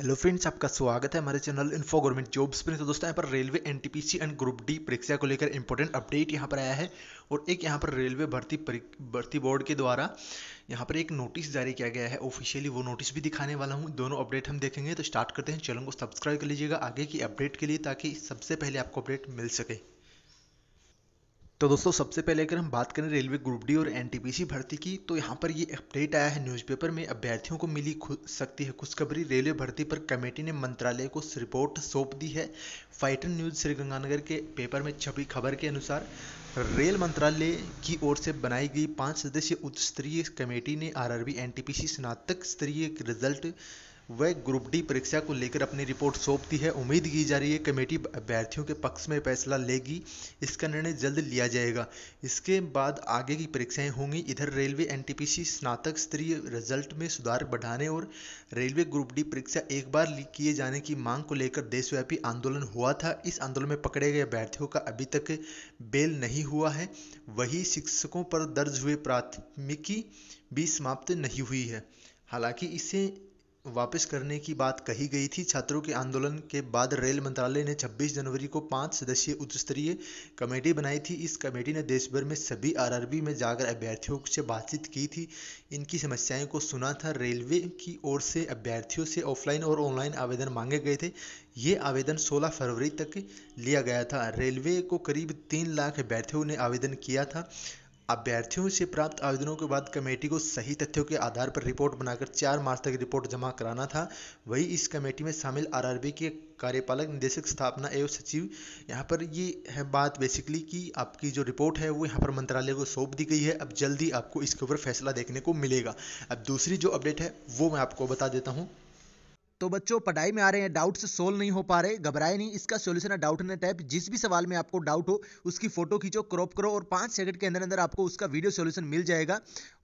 hello friends आपका स्वागत है हमारे चैनल इन्फो गवर्नमेंट जॉब्स पर तो दोस्तों यहाँ पर railway NTPC and group D परीक्षा को लेकर इंपॉर्टेंट अपडेट यहाँ पर आया है और एक यहाँ पर रेलवे भर्ती भर्ती बोर्ड के द्वारा यहाँ पर एक नोटिस जारी किया गया है ऑफिशियली वो नोटिस भी दिखाने वाला हूँ दोनों अपडेट हम देखेंगे तो स्टार्ट करते हैं चैनल को सब्सक्राइब कर लीजिएगा आगे की अपडेट के लिए ताकि सबसे पहले आपको अपडेट मिल सके तो दोस्तों सबसे पहले अगर हम बात करें रेलवे ग्रुप डी और एनटीपीसी भर्ती की तो यहाँ पर ये अपडेट आया है न्यूज़पेपर में अभ्यर्थियों को मिली सकती है खुशखबरी रेलवे भर्ती पर कमेटी ने मंत्रालय को रिपोर्ट सौंप दी है फाइटर न्यूज़ श्रीगंगानगर के पेपर में छपी खबर के अनुसार रेल मंत्रालय की ओर से बनाई गई पाँच सदस्यीय उच्च स्तरीय कमेटी ने आर आर स्नातक स्तरीय रिजल्ट वह ग्रुप डी परीक्षा को लेकर अपनी रिपोर्ट सौंप दी है उम्मीद की जा रही है कमेटी अभ्यर्थियों के पक्ष में फैसला लेगी इसका निर्णय जल्द लिया जाएगा इसके बाद आगे की परीक्षाएं होंगी इधर रेलवे एनटीपीसी स्नातक स्तरीय रिजल्ट में सुधार बढ़ाने और रेलवे ग्रुप डी परीक्षा एक बार किए जाने की मांग को लेकर देशव्यापी आंदोलन हुआ था इस आंदोलन में पकड़े गए अभ्यर्थियों का अभी तक बेल नहीं हुआ है वही शिक्षकों पर दर्ज हुए प्राथमिकी भी समाप्त नहीं हुई है हालांकि इसे वापस करने की बात कही गई थी छात्रों के आंदोलन के बाद रेल मंत्रालय ने 26 जनवरी को पाँच सदस्यीय उच्च स्तरीय कमेटी बनाई थी इस कमेटी ने देशभर में सभी आरआरबी में जाकर अभ्यर्थियों से बातचीत की थी इनकी समस्याएं को सुना था रेलवे की ओर से अभ्यर्थियों से ऑफलाइन और ऑनलाइन आवेदन मांगे गए थे ये आवेदन 16 फरवरी तक लिया गया था रेलवे को करीब तीन लाख अभ्यर्थियों ने आवेदन किया था अभ्यर्थियों से प्राप्त आवेदनों के बाद कमेटी को सही तथ्यों के आधार पर रिपोर्ट बनाकर चार मार्च तक रिपोर्ट जमा कराना था वही इस कमेटी में शामिल आरआरबी के कार्यपालक निदेशक स्थापना एवं सचिव यहाँ पर ये है बात बेसिकली कि आपकी जो रिपोर्ट है वो यहाँ पर मंत्रालय को सौंप दी गई है अब जल्दी आपको इसके ऊपर फैसला देखने को मिलेगा अब दूसरी जो अपडेट है वो मैं आपको बता देता हूँ तो बच्चों पढ़ाई में आ रहे हैं डाउट से सोल्व नहीं हो पा रहे घबराए नहीं इसका सोल्यूशन है डाउट ने टाइप जिस भी सवाल में आपको डाउट हो उसकी फोटो खींचो क्रॉप करो और पांच सेकंड के अंदर अंदर आपको उसका वीडियो सोल्यूशन मिल जाएगा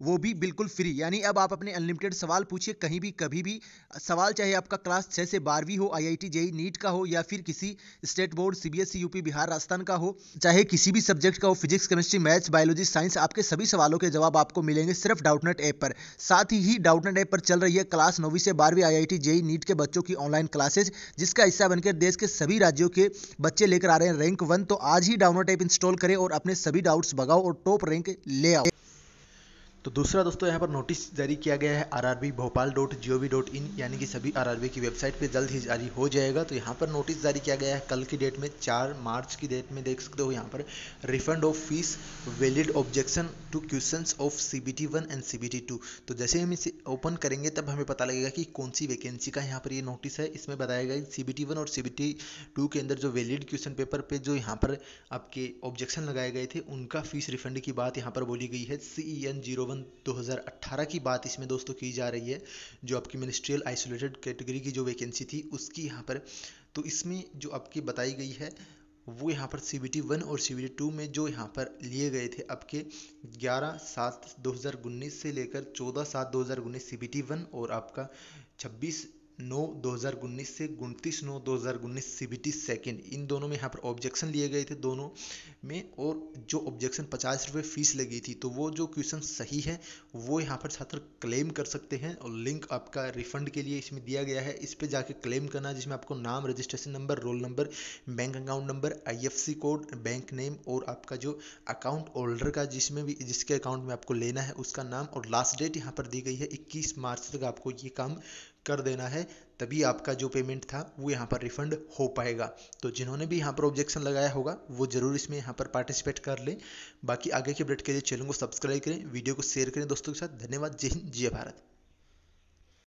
वो भी बिल्कुल फ्री यानी अब आप अपने अनलिमिटेड सवाल पूछिए कहीं भी कभी भी सवाल चाहे आपका क्लास छह से बारहवीं हो आई आई जेई नीट का हो या फिर किसी state board CBSE UP Bihar Rajasthan का हो चाहे किसी भी सब्जेक्ट का हो physics chemistry maths biology science आपके सभी सवालों के जवाब आपको मिलेंगे सिर्फ डाउटनेट ऐप पर साथ ही डाउटनेट ऐप पर चल रही है क्लास नौवीं से बारहवीं आई आई जेई नीट के बच्चों की ऑनलाइन क्लासेज जिसका हिस्सा बनकर देश के सभी राज्यों के बच्चे लेकर आ रहे हैं रैंक वन तो आज ही डाउनलोड ऐप इंस्टॉल करें और अपने सभी डाउट्स भगाओ और टॉप रैंक ले आओ तो दूसरा दोस्तों यहाँ पर नोटिस जारी किया गया है R Bhopal dot G O V dot in यानी कि सभी आर की वेबसाइट पे जल्द ही जारी हो जाएगा तो यहाँ पर नोटिस जारी किया गया है कल की डेट में चार मार्च की डेट में देख सकते हो यहाँ पर refund of fees valid objection to question of C B T one and C B T two तो जैसे हम इसे ओपन करेंगे तब हमें पता लगेगा कि कौन सी वैकेंसी का यहाँ पर ये यह नोटिस है इसमें बताया गया सी बी टी वन और सी बी टी टू के अंदर जो वैलिड क्वेश्चन पेपर पर जो यहाँ पर आपके ऑब्जेक्शन लगाए गए थे उनका फीस रिफंड की बात यहाँ पर बोली गई है C E N zero one June 2018 की बात इसमें दोस्तों की जा रही है जो आपकी मिनिस्ट्रियल आइसोलेटेड कैटेगरी की जो वैकेंसी थी उसकी यहाँ पर तो इसमें जो आपकी बताई गई है वो यहाँ पर सी बी टी वन और सी बी टी टू में जो यहाँ पर लिए गए थे अब के ग्यारह सात दो हज़ार उन्नीस से लेकर चौदह सात दो हज़ार उन्नीस सी बी टी वन और आपका छब्बीस नौ 2019 से उनतीस नौ बी टी सेकेंड इन दोनों में यहाँ पर ऑब्जेक्शन लिए गए थे दोनों में और जो ऑब्जेक्शन पचास रुपये फीस लगी थी तो वो जो क्वेश्चन सही है वो यहाँ पर छात्र क्लेम कर सकते हैं और लिंक आपका रिफंड के लिए इसमें दिया गया है इस पर जाके क्लेम करना जिसमें आपको नाम registration number roll number bank account number I code bank name और आपका जो अकाउंट होल्डर का जिसमें भी जिसके अकाउंट में आपको लेना है उसका नाम और लास्ट डेट यहाँ पर दी गई है इक्कीस मार्च तक आपको ये काम कर देना है तभी आपका जो पेमेंट था वो यहाँ पर रिफंड हो पाएगा तो जिन्होंने भी यहाँ पर ऑब्जेक्शन लगाया होगा वो ज़रूर इसमें यहाँ पर पार्टिसिपेट कर लें बाकी आगे के अपडेट के लिए चैनल को सब्सक्राइब करें वीडियो को शेयर करें दोस्तों के साथ धन्यवाद जय हिंद जय भारत